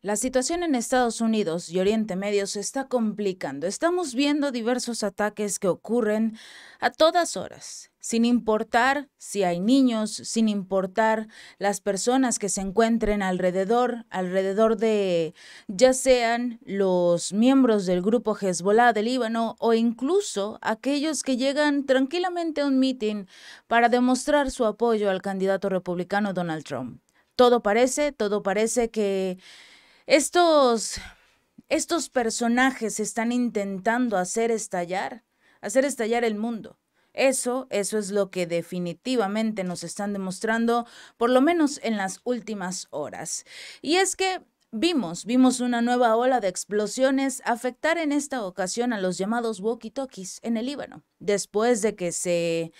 La situación en Estados Unidos y Oriente Medio se está complicando. Estamos viendo diversos ataques que ocurren a todas horas, sin importar si hay niños, sin importar las personas que se encuentren alrededor, alrededor de ya sean los miembros del grupo Hezbollah del Líbano o incluso aquellos que llegan tranquilamente a un mitin para demostrar su apoyo al candidato republicano Donald Trump. Todo parece, todo parece que estos, estos personajes están intentando hacer estallar, hacer estallar el mundo. Eso, eso es lo que definitivamente nos están demostrando, por lo menos en las últimas horas. Y es que Vimos, vimos una nueva ola de explosiones afectar en esta ocasión a los llamados walkie-talkies en el Líbano, después de que se,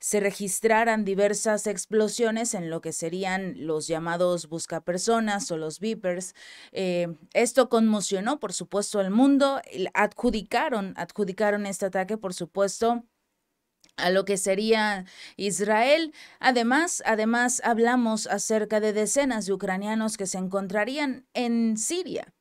se registraran diversas explosiones en lo que serían los llamados buscapersonas o los beepers. Eh, esto conmocionó, por supuesto, al mundo. Adjudicaron, adjudicaron este ataque, por supuesto, a lo que sería Israel. Además, además hablamos acerca de decenas de ucranianos que se encontrarían en Siria.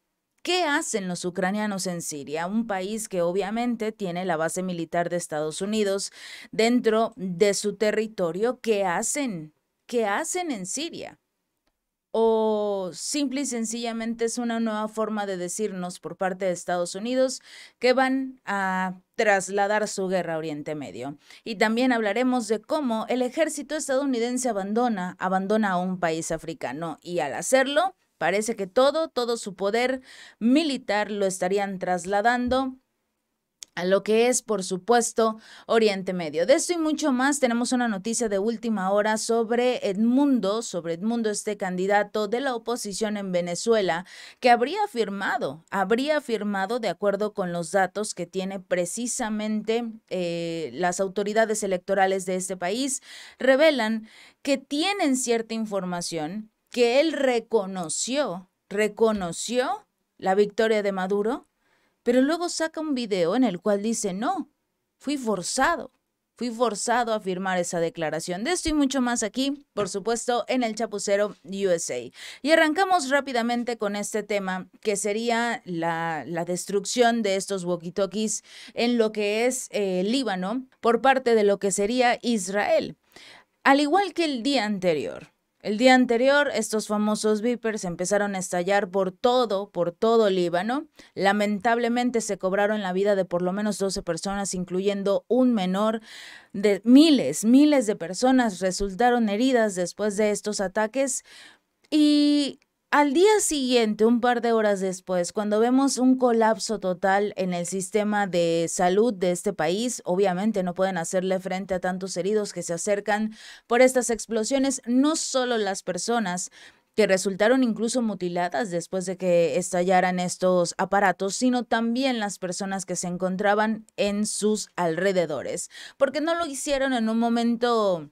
¿Qué hacen los ucranianos en Siria? Un país que obviamente tiene la base militar de Estados Unidos dentro de su territorio. ¿Qué hacen? ¿Qué hacen en Siria? o simple y sencillamente es una nueva forma de decirnos por parte de Estados Unidos que van a trasladar su guerra a Oriente Medio. Y también hablaremos de cómo el ejército estadounidense abandona, abandona a un país africano y al hacerlo, parece que todo, todo su poder militar lo estarían trasladando a lo que es, por supuesto, Oriente Medio. De esto y mucho más, tenemos una noticia de última hora sobre Edmundo, sobre Edmundo, este candidato de la oposición en Venezuela, que habría firmado, habría firmado, de acuerdo con los datos que tiene precisamente eh, las autoridades electorales de este país, revelan que tienen cierta información que él reconoció, reconoció la victoria de Maduro pero luego saca un video en el cual dice, no, fui forzado. Fui forzado a firmar esa declaración. De esto y mucho más aquí, por supuesto, en el Chapucero USA. Y arrancamos rápidamente con este tema, que sería la, destrucción de estos walkie en lo que es el eh, Líbano por parte de lo que sería Israel. Al igual que el día anterior, el día anterior, estos famosos vipers empezaron a estallar por todo, por todo Líbano. Lamentablemente se cobraron la vida de por lo menos 12 personas, incluyendo un menor. De miles, miles de personas resultaron heridas después de estos ataques. Y al día siguiente, un par de horas después, cuando vemos un colapso total en el sistema de salud de este país, obviamente no pueden hacerle frente a tantos heridos que se acercan por estas explosiones, no solo las personas que resultaron incluso mutiladas después de que estallaran estos aparatos, sino también las personas que se encontraban en sus alrededores, porque no lo hicieron en un momento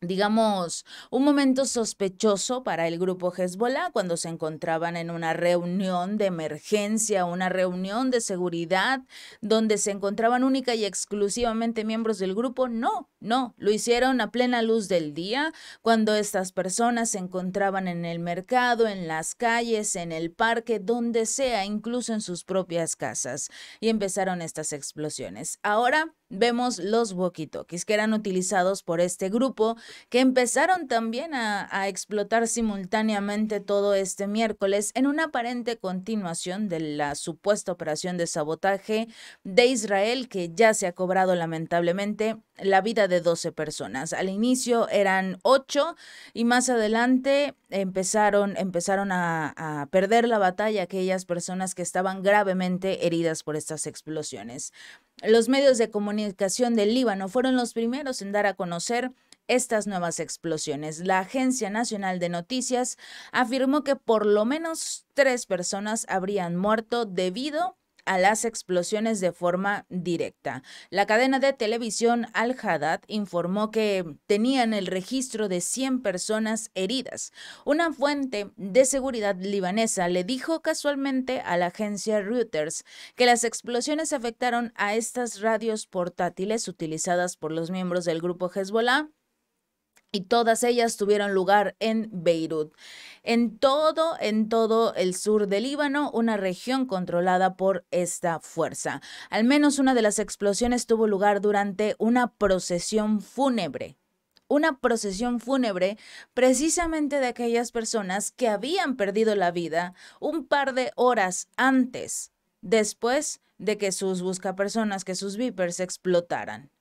digamos, un momento sospechoso para el grupo Hezbollah cuando se encontraban en una reunión de emergencia, una reunión de seguridad, donde se encontraban única y exclusivamente miembros del grupo. No, no, lo hicieron a plena luz del día, cuando estas personas se encontraban en el mercado, en las calles, en el parque, donde sea, incluso en sus propias casas. Y empezaron estas explosiones. Ahora, vemos los walkie que eran utilizados por este grupo que empezaron también a, explotar simultáneamente todo este miércoles en una aparente continuación de la supuesta operación de sabotaje de Israel que ya se ha cobrado lamentablemente la vida de 12 personas. Al inicio eran 8 y más adelante empezaron, empezaron a perder la batalla aquellas personas que estaban gravemente heridas por estas explosiones. Los medios de comunicación del Líbano fueron los primeros en dar a conocer estas nuevas explosiones. La Agencia Nacional de Noticias afirmó que por lo menos tres personas habrían muerto debido a las explosiones de forma directa. La cadena de televisión Al Haddad informó que tenían el registro de 100 personas heridas. Una fuente de seguridad libanesa le dijo casualmente a la agencia Reuters que las explosiones afectaron a estas radios portátiles utilizadas por los miembros del grupo Hezbollah y todas ellas tuvieron lugar en Beirut. En todo, en todo el sur del Líbano, una región controlada por esta fuerza. Al menos una de las explosiones tuvo lugar durante una procesión fúnebre una procesión fúnebre precisamente de aquellas personas que habían perdido la vida un par de horas antes, después de que sus buscapersonas, que sus vipers explotaran.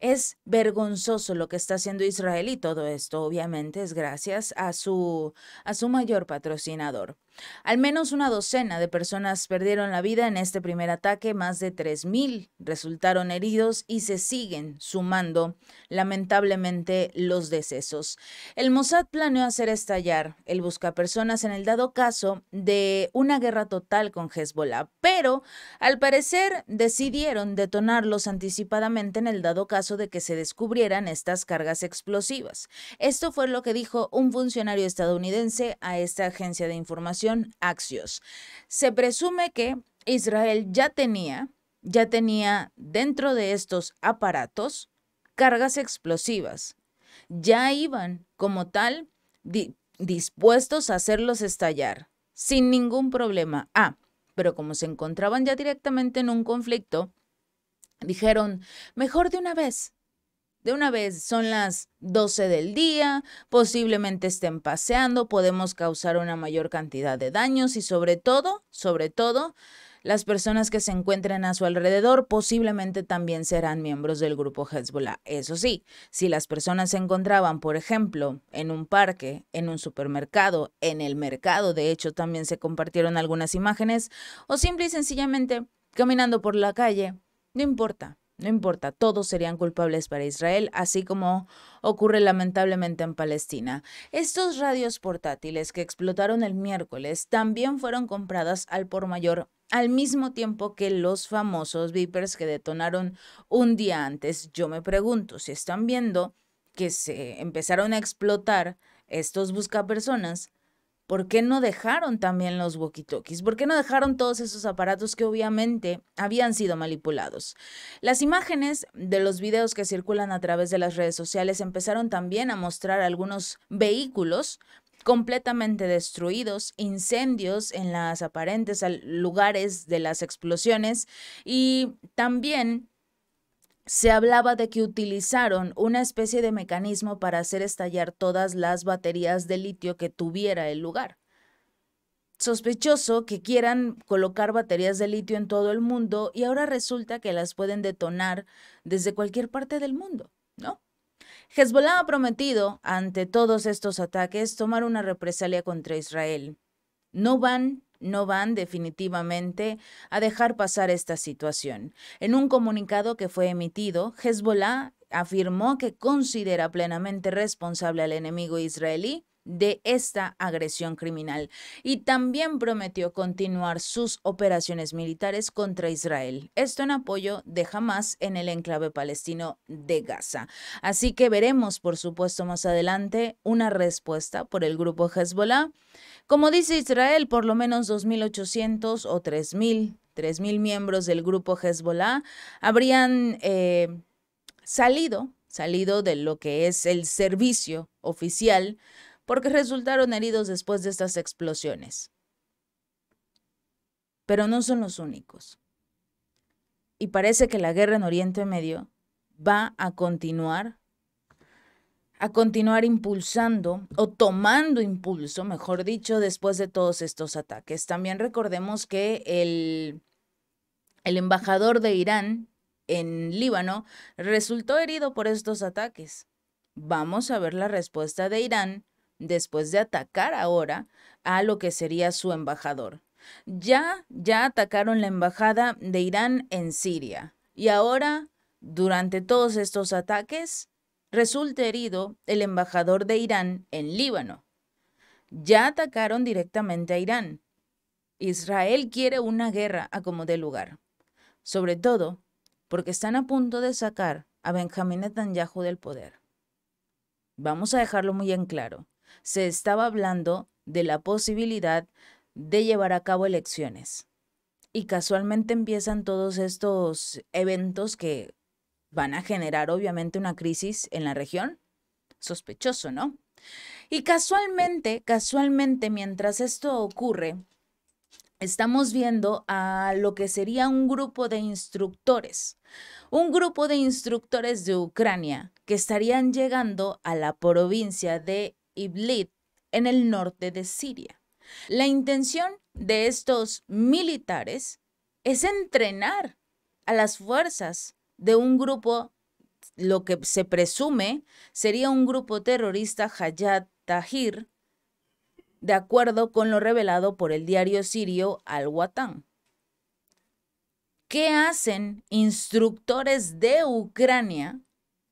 Es vergonzoso lo que está haciendo Israel y todo esto obviamente es gracias a su, a su mayor patrocinador. Al menos una docena de personas perdieron la vida en este primer ataque, más de 3.000 resultaron heridos y se siguen sumando lamentablemente los decesos. El Mossad planeó hacer estallar el busca personas en el dado caso de una guerra total con Hezbollah, pero al parecer decidieron detonarlos anticipadamente en el dado caso de que se descubrieran estas cargas explosivas. Esto fue lo que dijo un funcionario estadounidense a esta agencia de información Axios. Se presume que Israel ya tenía, ya tenía dentro de estos aparatos cargas explosivas. Ya iban como tal dispuestos a hacerlos estallar, sin ningún problema. Ah, pero como se encontraban ya directamente en un conflicto, dijeron, mejor de una vez, de una vez, son las 12 del día, posiblemente estén paseando, podemos causar una mayor cantidad de daños y sobre todo, sobre todo, las personas que se encuentren a su alrededor posiblemente también serán miembros del grupo Hezbollah. Eso sí, si las personas se encontraban, por ejemplo, en un parque, en un supermercado, en el mercado, de hecho también se compartieron algunas imágenes, o simple y sencillamente caminando por la calle, no importa, no importa, todos serían culpables para Israel, así como ocurre lamentablemente en Palestina. Estos radios portátiles que explotaron el miércoles también fueron compradas al por mayor al mismo tiempo que los famosos vipers que detonaron un día antes. Yo me pregunto si están viendo que se empezaron a explotar estos buscapersonas, ¿Por qué no dejaron también los walkie-talkies? ¿Por qué no dejaron todos esos aparatos que obviamente habían sido manipulados? Las imágenes de los videos que circulan a través de las redes sociales empezaron también a mostrar algunos vehículos completamente destruidos, incendios en las aparentes lugares de las explosiones y también se hablaba de que utilizaron una especie de mecanismo para hacer estallar todas las baterías de litio que tuviera el lugar. Sospechoso que quieran colocar baterías de litio en todo el mundo y ahora resulta que las pueden detonar desde cualquier parte del mundo, ¿no? Hezbollah ha prometido, ante todos estos ataques, tomar una represalia contra Israel. No van no van definitivamente a dejar pasar esta situación. En un comunicado que fue emitido, Hezbollah afirmó que considera plenamente responsable al enemigo israelí de esta agresión criminal y también prometió continuar sus operaciones militares contra Israel, esto en apoyo de Hamas en el enclave palestino de Gaza. Así que veremos, por supuesto, más adelante una respuesta por el grupo Hezbollah. Como dice Israel, por lo menos 2.800 o 3.000, 3.000 miembros del grupo Hezbollah habrían eh, salido, salido de lo que es el servicio oficial porque resultaron heridos después de estas explosiones. Pero no son los únicos. Y parece que la guerra en Oriente Medio va a continuar, a continuar impulsando o tomando impulso, mejor dicho, después de todos estos ataques. También recordemos que el, el embajador de Irán en Líbano resultó herido por estos ataques. Vamos a ver la respuesta de Irán después de atacar ahora a lo que sería su embajador. Ya, ya atacaron la embajada de Irán en Siria y ahora, durante todos estos ataques, resulta herido el embajador de Irán en Líbano. Ya atacaron directamente a Irán. Israel quiere una guerra a como dé lugar, sobre todo porque están a punto de sacar a Benjamín Netanyahu del poder. Vamos a dejarlo muy en claro se estaba hablando de la posibilidad de llevar a cabo elecciones. Y casualmente empiezan todos estos eventos que van a generar obviamente una crisis en la región. Sospechoso, ¿no? Y casualmente, casualmente, mientras esto ocurre, estamos viendo a lo que sería un grupo de instructores, un grupo de instructores de Ucrania que estarían llegando a la provincia de Iblit en el norte de Siria. La intención de estos militares es entrenar a las fuerzas de un grupo, lo que se presume sería un grupo terrorista Hayat Tahir, de acuerdo con lo revelado por el diario sirio Al-Watan. ¿Qué hacen instructores de Ucrania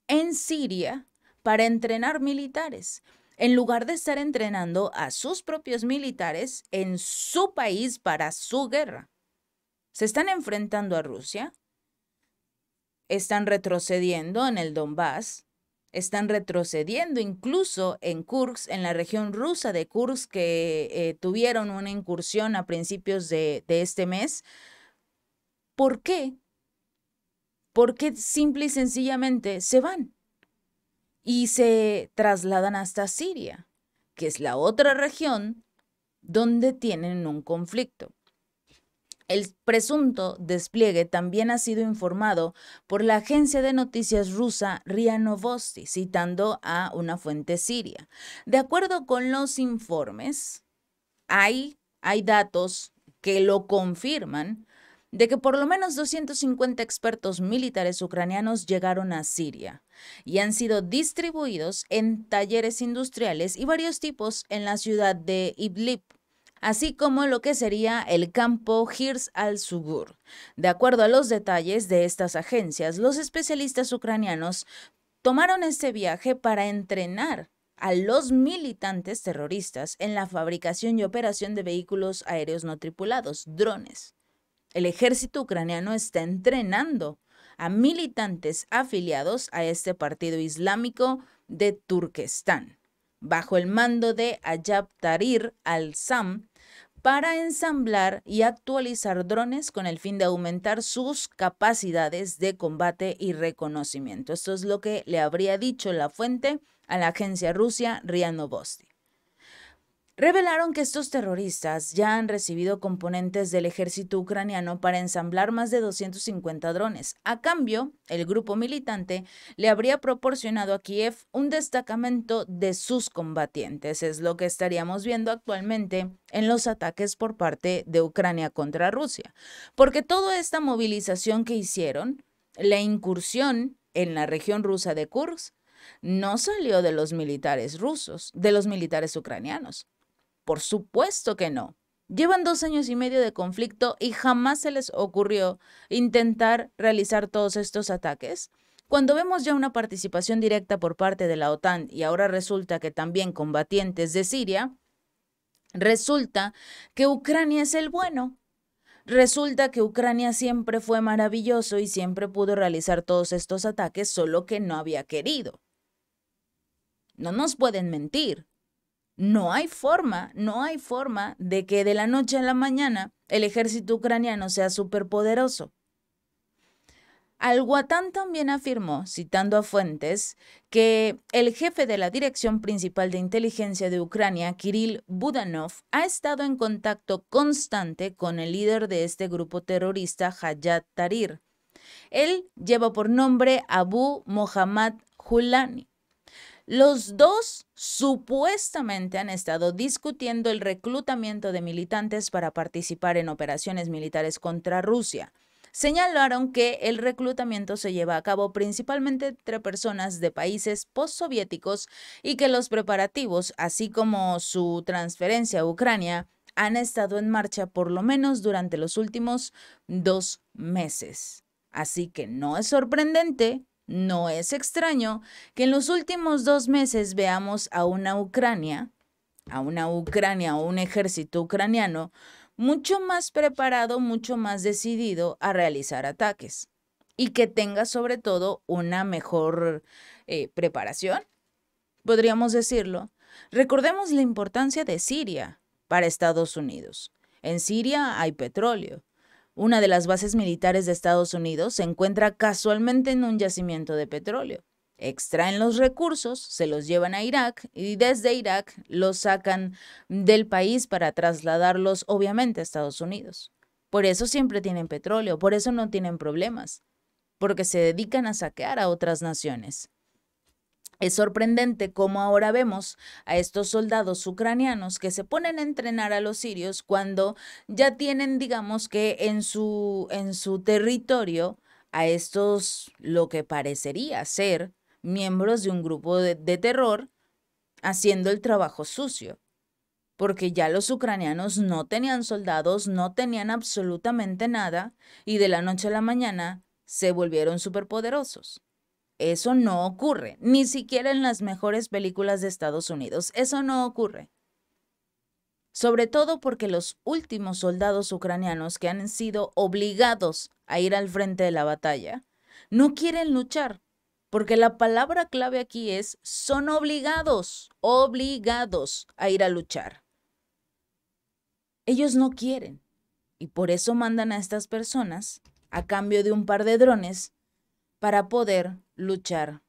en Siria para entrenar militares? en lugar de estar entrenando a sus propios militares en su país para su guerra. Se están enfrentando a Rusia, están retrocediendo en el Donbass, están retrocediendo incluso en Kursk, en la región rusa de Kursk, que eh, tuvieron una incursión a principios de, de este mes. ¿Por qué? Porque simple y sencillamente se van y se trasladan hasta Siria, que es la otra región donde tienen un conflicto. El presunto despliegue también ha sido informado por la agencia de noticias rusa RIA citando a una fuente siria. De acuerdo con los informes, hay, hay datos que lo confirman, de que por lo menos 250 expertos militares ucranianos llegaron a Siria y han sido distribuidos en talleres industriales y varios tipos en la ciudad de Idlib, así como lo que sería el campo Hirs al-Sugur. De acuerdo a los detalles de estas agencias, los especialistas ucranianos tomaron este viaje para entrenar a los militantes terroristas en la fabricación y operación de vehículos aéreos no tripulados, drones. El ejército ucraniano está entrenando a militantes afiliados a este partido islámico de Turquestán, bajo el mando de Ayab Tarir al-Sam, para ensamblar y actualizar drones con el fin de aumentar sus capacidades de combate y reconocimiento. Esto es lo que le habría dicho la fuente a la agencia Rusia Novosti revelaron que estos terroristas ya han recibido componentes del ejército ucraniano para ensamblar más de 250 drones. A cambio, el grupo militante le habría proporcionado a Kiev un destacamento de sus combatientes. Es lo que estaríamos viendo actualmente en los ataques por parte de Ucrania contra Rusia. Porque toda esta movilización que hicieron, la incursión en la región rusa de Kursk, no salió de los militares rusos, de los militares ucranianos. Por supuesto que no. Llevan dos años y medio de conflicto y jamás se les ocurrió intentar realizar todos estos ataques. Cuando vemos ya una participación directa por parte de la OTAN y ahora resulta que también combatientes de Siria, resulta que Ucrania es el bueno. Resulta que Ucrania siempre fue maravilloso y siempre pudo realizar todos estos ataques, solo que no había querido. No nos pueden mentir. No hay forma, no hay forma de que de la noche a la mañana el ejército ucraniano sea superpoderoso. al Al-Watan también afirmó, citando a fuentes, que el jefe de la Dirección Principal de Inteligencia de Ucrania, Kirill Budanov, ha estado en contacto constante con el líder de este grupo terrorista, Hayat Tarir. Él lleva por nombre Abu Mohammad Hulani los dos supuestamente han estado discutiendo el reclutamiento de militantes para participar en operaciones militares contra Rusia. Señalaron que el reclutamiento se lleva a cabo principalmente entre personas de países postsoviéticos y que los preparativos, así como su transferencia a Ucrania, han estado en marcha por lo menos durante los últimos dos meses. Así que no es sorprendente no es extraño que en los últimos dos meses veamos a una Ucrania, a una Ucrania o un ejército ucraniano mucho más preparado, mucho más decidido a realizar ataques y que tenga sobre todo una mejor eh, preparación, podríamos decirlo. Recordemos la importancia de Siria para Estados Unidos. En Siria hay petróleo, una de las bases militares de Estados Unidos, se encuentra casualmente en un yacimiento de petróleo. Extraen los recursos, se los llevan a Irak y desde Irak los sacan del país para trasladarlos obviamente a Estados Unidos. Por eso siempre tienen petróleo, por eso no tienen problemas, porque se dedican a saquear a otras naciones. Es sorprendente cómo ahora vemos a estos soldados ucranianos que se ponen a entrenar a los sirios cuando ya tienen, digamos que en su, en su territorio a estos lo que parecería ser miembros de un grupo de, de terror haciendo el trabajo sucio. Porque ya los ucranianos no tenían soldados, no tenían absolutamente nada y de la noche a la mañana se volvieron superpoderosos. Eso no ocurre, ni siquiera en las mejores películas de Estados Unidos. Eso no ocurre. Sobre todo porque los últimos soldados ucranianos que han sido obligados a ir al frente de la batalla no quieren luchar, porque la palabra clave aquí es son obligados, obligados a ir a luchar. Ellos no quieren y por eso mandan a estas personas a cambio de un par de drones para poder luchar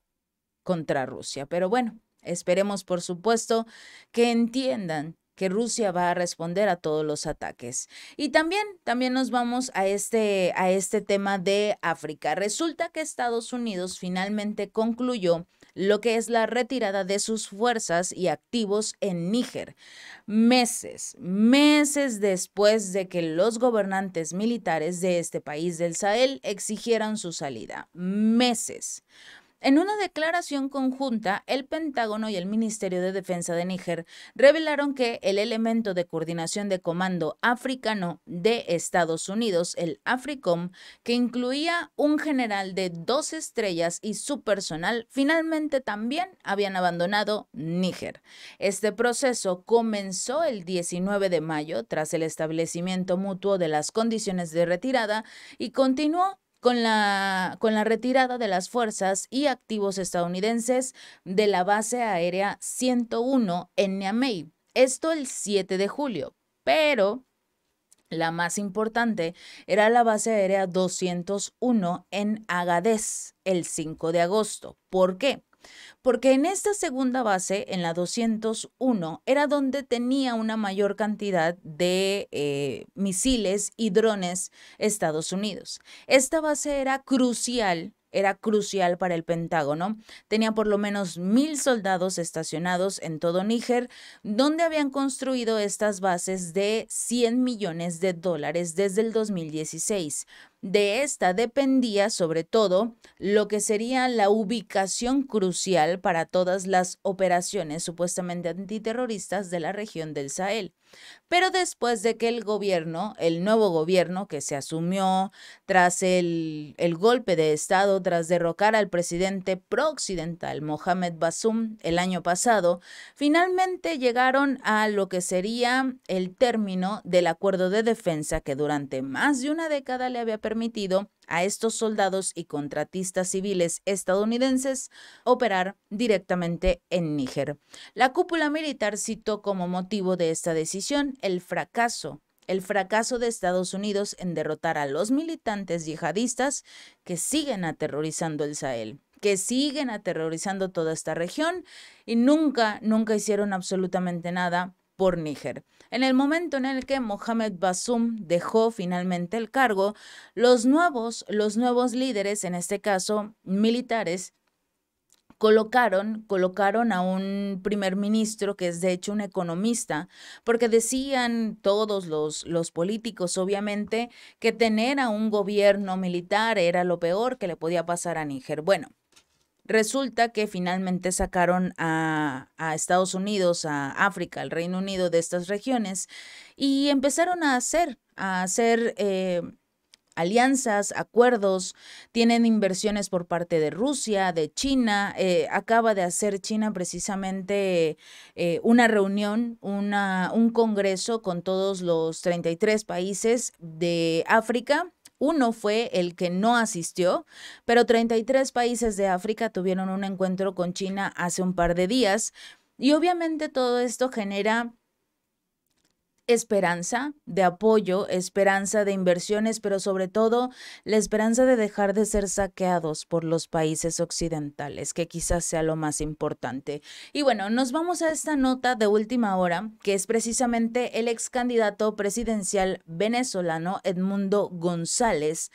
contra Rusia. Pero bueno, esperemos por supuesto que entiendan que Rusia va a responder a todos los ataques. Y también, también nos vamos a este, a este tema de África. Resulta que Estados Unidos finalmente concluyó lo que es la retirada de sus fuerzas y activos en Níger. Meses, meses después de que los gobernantes militares de este país del Sahel exigieran su salida. Meses. En una declaración conjunta, el Pentágono y el Ministerio de Defensa de Níger revelaron que el elemento de coordinación de comando africano de Estados Unidos, el AFRICOM, que incluía un general de dos estrellas y su personal, finalmente también habían abandonado Níger. Este proceso comenzó el 19 de mayo tras el establecimiento mutuo de las condiciones de retirada y continuó con la, con la retirada de las fuerzas y activos estadounidenses de la base aérea 101 en Niamey. Esto el 7 de julio. Pero la más importante era la base aérea 201 en Agadez el 5 de agosto. ¿Por qué? porque en esta segunda base, en la 201, era donde tenía una mayor cantidad de eh, misiles y drones Estados Unidos. Esta base era crucial era crucial para el Pentágono. Tenía por lo menos mil soldados estacionados en todo Níger, donde habían construido estas bases de 100 millones de dólares desde el 2016. De esta dependía sobre todo lo que sería la ubicación crucial para todas las operaciones supuestamente antiterroristas de la región del Sahel. Pero después de que el gobierno, el nuevo gobierno que se asumió tras el, golpe de Estado, tras derrocar al presidente prooccidental Mohamed Bazoum el año pasado, finalmente llegaron a lo que sería el término del acuerdo de defensa que durante más de una década le había permitido a estos soldados y contratistas civiles estadounidenses operar directamente en Níger. La cúpula militar citó como motivo de esta decisión el fracaso, el fracaso de Estados Unidos en derrotar a los militantes yihadistas que siguen aterrorizando el Sahel que siguen aterrorizando toda esta región y nunca, nunca hicieron absolutamente nada por Níger. En el momento en el que Mohamed Bazoum dejó finalmente el cargo, los nuevos, los nuevos líderes, en este caso militares, colocaron, colocaron a un primer ministro que es de hecho un economista, porque decían todos los, los políticos, obviamente, que tener a un gobierno militar era lo peor que le podía pasar a Níger. Bueno, Resulta que finalmente sacaron a, Estados Unidos, a África, al Reino Unido de estas regiones y empezaron a hacer, a hacer eh, alianzas, acuerdos, tienen inversiones por parte de Rusia, de China. Eh, acaba de hacer China precisamente eh, una reunión, una, un congreso con todos los 33 países de África. Uno fue el que no asistió, pero 33 países de África tuvieron un encuentro con China hace un par de días. Y obviamente todo esto genera esperanza de apoyo, esperanza de inversiones, pero sobre todo la esperanza de dejar de ser saqueados por los países occidentales, que quizás sea lo más importante. Y bueno, nos vamos a esta nota de última hora, que es precisamente el ex candidato presidencial venezolano Edmundo González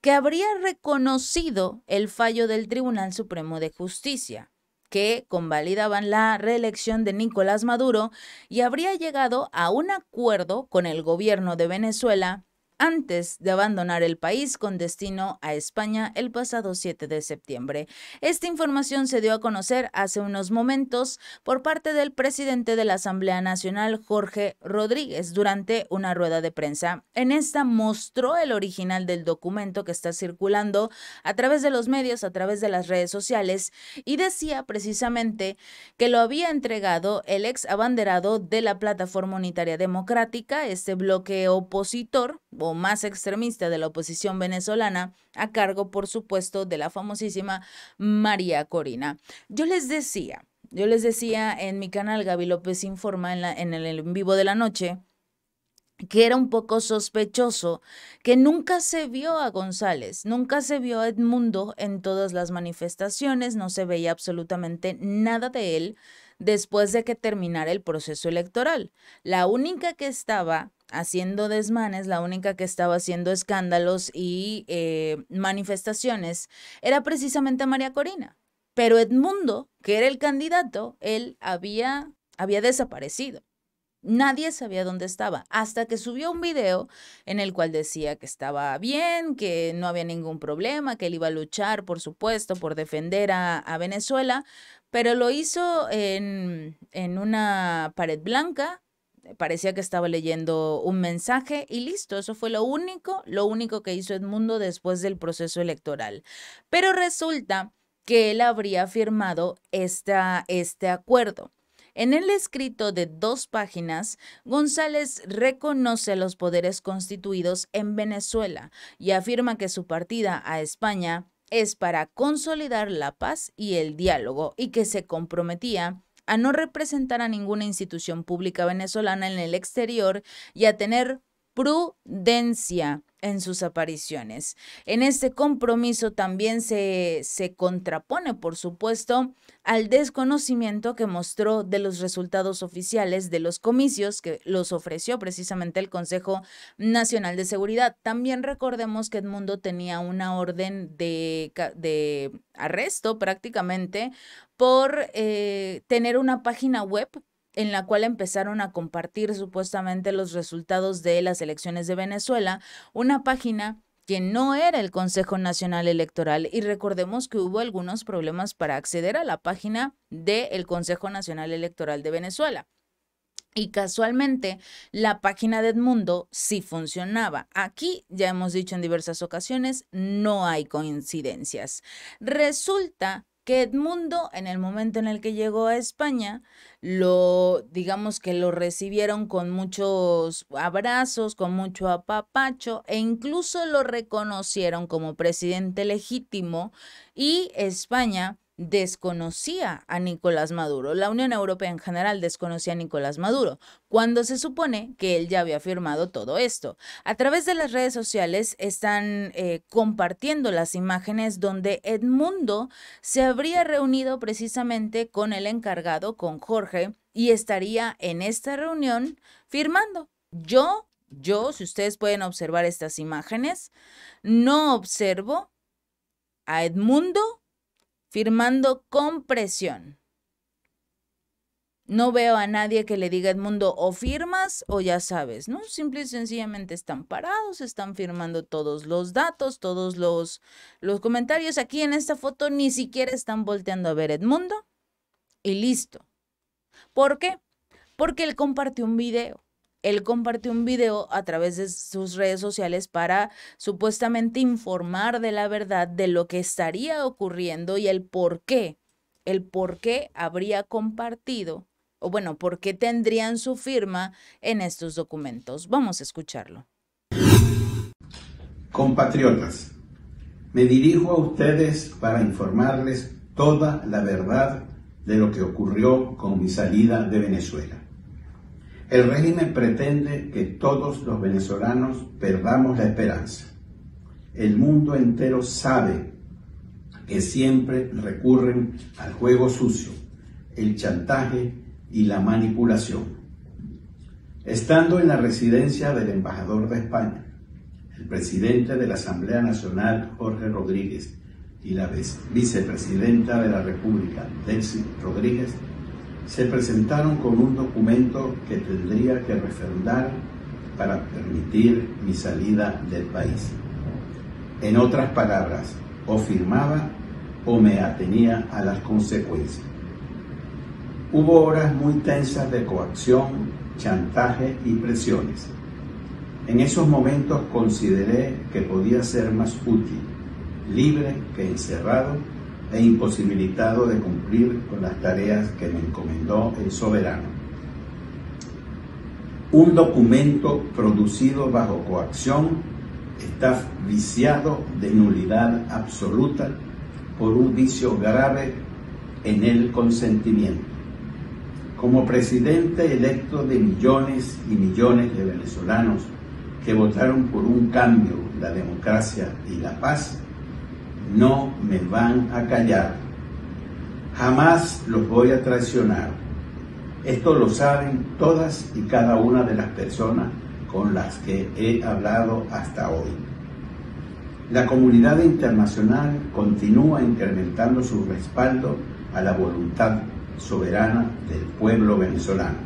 que habría reconocido el fallo del Tribunal Supremo de Justicia que convalidaban la reelección de Nicolás Maduro y habría llegado a un acuerdo con el gobierno de Venezuela antes de abandonar el país con destino a España el pasado 7 de septiembre. Esta información se dio a conocer hace unos momentos por parte del presidente de la Asamblea Nacional, Jorge Rodríguez, durante una rueda de prensa. En esta mostró el original del documento que está circulando a través de los medios, a través de las redes sociales, y decía precisamente que lo había entregado el ex abanderado de la Plataforma Unitaria Democrática, este bloque opositor más extremista de la oposición venezolana, a cargo, por supuesto, de la famosísima María Corina. Yo les decía, yo les decía en mi canal Gaby López Informa, en, el vivo de la noche, que era un poco sospechoso, que nunca se vio a González, nunca se vio a Edmundo en todas las manifestaciones, no se veía absolutamente nada de él después de que terminara el proceso electoral. La única que estaba haciendo desmanes, la única que estaba haciendo escándalos y eh, manifestaciones era precisamente María Corina. Pero Edmundo, que era el candidato, él había, había desaparecido. Nadie sabía dónde estaba, hasta que subió un video en el cual decía que estaba bien, que no había ningún problema, que él iba a luchar, por supuesto, por defender a, Venezuela, pero lo hizo en, en una pared blanca, parecía que estaba leyendo un mensaje y listo, eso fue lo único, lo único que hizo Edmundo después del proceso electoral. Pero resulta que él habría firmado esta, este acuerdo. En el escrito de dos páginas, González reconoce los poderes constituidos en Venezuela y afirma que su partida a España es para consolidar la paz y el diálogo y que se comprometía a no representar a ninguna institución pública venezolana en el exterior y a tener prudencia en sus apariciones. En este compromiso también se, se, contrapone, por supuesto, al desconocimiento que mostró de los resultados oficiales de los comicios que los ofreció precisamente el Consejo Nacional de Seguridad. También recordemos que Edmundo tenía una orden de, arresto prácticamente por eh, tener una página web en la cual empezaron a compartir supuestamente los resultados de las elecciones de Venezuela, una página que no era el Consejo Nacional Electoral y recordemos que hubo algunos problemas para acceder a la página del Consejo Nacional Electoral de Venezuela. Y casualmente, la página de Edmundo sí funcionaba. Aquí, ya hemos dicho en diversas ocasiones, no hay coincidencias. Resulta que Edmundo, en el momento en el que llegó a España, lo, digamos que lo recibieron con muchos abrazos, con mucho apapacho, e incluso lo reconocieron como presidente legítimo, y España desconocía a Nicolás Maduro. La Unión Europea en general desconocía a Nicolás Maduro, cuando se supone que él ya había firmado todo esto. A través de las redes sociales están eh, compartiendo las imágenes donde Edmundo se habría reunido precisamente con el encargado, con Jorge, y estaría en esta reunión firmando. Yo, yo, si ustedes pueden observar estas imágenes, no observo a Edmundo firmando con presión. No veo a nadie que le diga Edmundo, o firmas o ya sabes, ¿no? Simple y sencillamente están parados, están firmando todos los datos, todos los, los comentarios. Aquí en esta foto ni siquiera están volteando a ver Edmundo y listo. ¿Por qué? Porque él compartió un video él compartió un video a través de sus redes sociales para supuestamente informar de la verdad de lo que estaría ocurriendo y el por qué, el por qué habría compartido, o bueno, por qué tendrían su firma en estos documentos. Vamos a escucharlo. Compatriotas, me dirijo a ustedes para informarles toda la verdad de lo que ocurrió con mi salida de Venezuela. El régimen pretende que todos los venezolanos perdamos la esperanza. El mundo entero sabe que siempre recurren al juego sucio, el chantaje y la manipulación. Estando en la residencia del embajador de España, el presidente de la Asamblea Nacional, Jorge Rodríguez, y la vicepresidenta de la República, Delcy Rodríguez, se presentaron con un documento que tendría que refrendar para permitir mi salida del país. En otras palabras, o firmaba o me atenía a las consecuencias. Hubo horas muy tensas de coacción, chantaje y presiones. En esos momentos consideré que podía ser más útil, libre que encerrado e imposibilitado de cumplir con las tareas que me encomendó el soberano. Un documento producido bajo coacción está viciado de nulidad absoluta por un vicio grave en el consentimiento. Como presidente electo de millones y millones de venezolanos que votaron por un cambio, la democracia y la paz, no me van a callar. Jamás los voy a traicionar. Esto lo saben todas y cada una de las personas con las que he hablado hasta hoy. La comunidad internacional continúa incrementando su respaldo a la voluntad soberana del pueblo venezolano.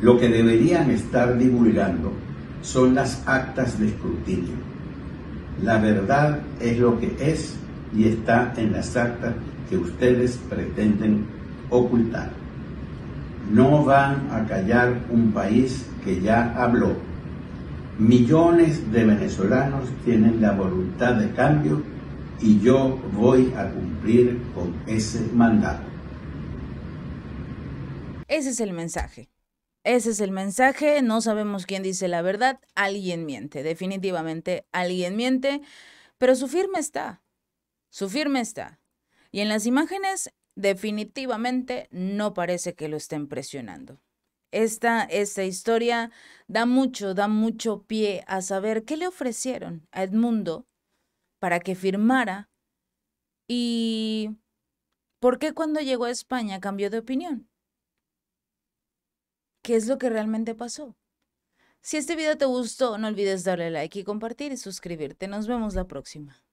Lo que deberían estar divulgando son las actas de escrutinio la verdad es lo que es y está en las actas que ustedes pretenden ocultar. No van a callar un país que ya habló. Millones de venezolanos tienen la voluntad de cambio y yo voy a cumplir con ese mandato. Ese es el mensaje. Ese es el mensaje, no sabemos quién dice la verdad, alguien miente, definitivamente alguien miente, pero su firma está, su firma está. Y en las imágenes definitivamente no parece que lo estén presionando. Esta, esta historia da mucho, da mucho pie a saber qué le ofrecieron a Edmundo para que firmara y por qué cuando llegó a España cambió de opinión qué es lo que realmente pasó. Si este video te gustó, no olvides darle like y compartir y suscribirte. Nos vemos la próxima.